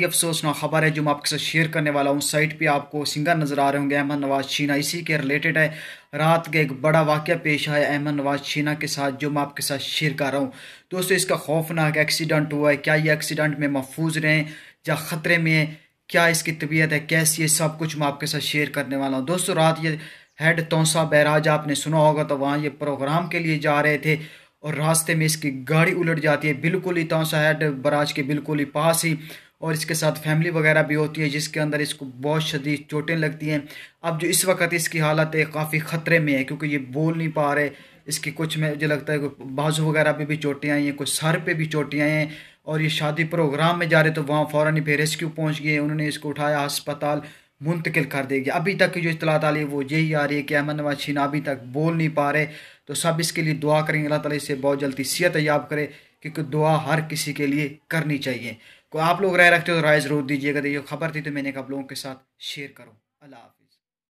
ही अफसोसनाक खबर है जो मैं आपके साथ शेयर करने वाला हूँ साइट पे आपको सिंगर नज़र आ रहे होंगे अहमद नवाज शीना इसी के रिलेटेड है रात का एक बड़ा वाक्य पेश आया अहमद नवाज शीना के साथ जो मैं आपके साथ शेयर कर रहा हूँ दोस्तों इसका खौफनाक एक्सीडेंट हुआ है क्या ये एक्सीडेंट में महफूज रहें या ख़तरे में है क्या इसकी तबीयत है कैसी है सब कुछ मैं आपके साथ शेयर करने वाला हूँ दोस्तों रात ये हेड तोसा बैराज आपने सुना होगा तो वहाँ ये प्रोग्राम के लिए जा रहे थे और रास्ते में इसकी गाड़ी उलट जाती है बिल्कुल ही तोसा हेड बराज के बिल्कुल ही पास ही और इसके साथ फैमिली वगैरह भी होती है जिसके अंदर इसको बहुत शदीद चोटें लगती हैं अब जो इस वक्त इसकी हालत है काफ़ी ख़तरे में है क्योंकि ये बोल नहीं पा रहे इसकी कुछ में मुझे लगता है कि बाजू वगैरह पे भी चोटियाँ आई हैं कुछ सर पे भी चोटियाँ आई हैं और ये शादी प्रोग्राम में जा रहे तो वहाँ फ़ौर ही रेस्क्यू पहुँच गए उन्होंने इसको उठाया अस्पताल मुंतकिल कर देगी अभी तक की जो इतलात आ रही है वो यही आ रही है कि अहमद नवाज शीना अभी तक बोल नहीं पा रहे तो सब इसके लिए दुआ करेंगे अल्लाह ताला इसे बहुत जल्दी सेहत याब करे क्योंकि दुआ हर किसी के लिए करनी चाहिए को आप लोग राय रखते हो तो राय ज़रूर दीजिएगा देखिए खबर थी तो मैंने आप लोगों के साथ शेयर करो अल्लाह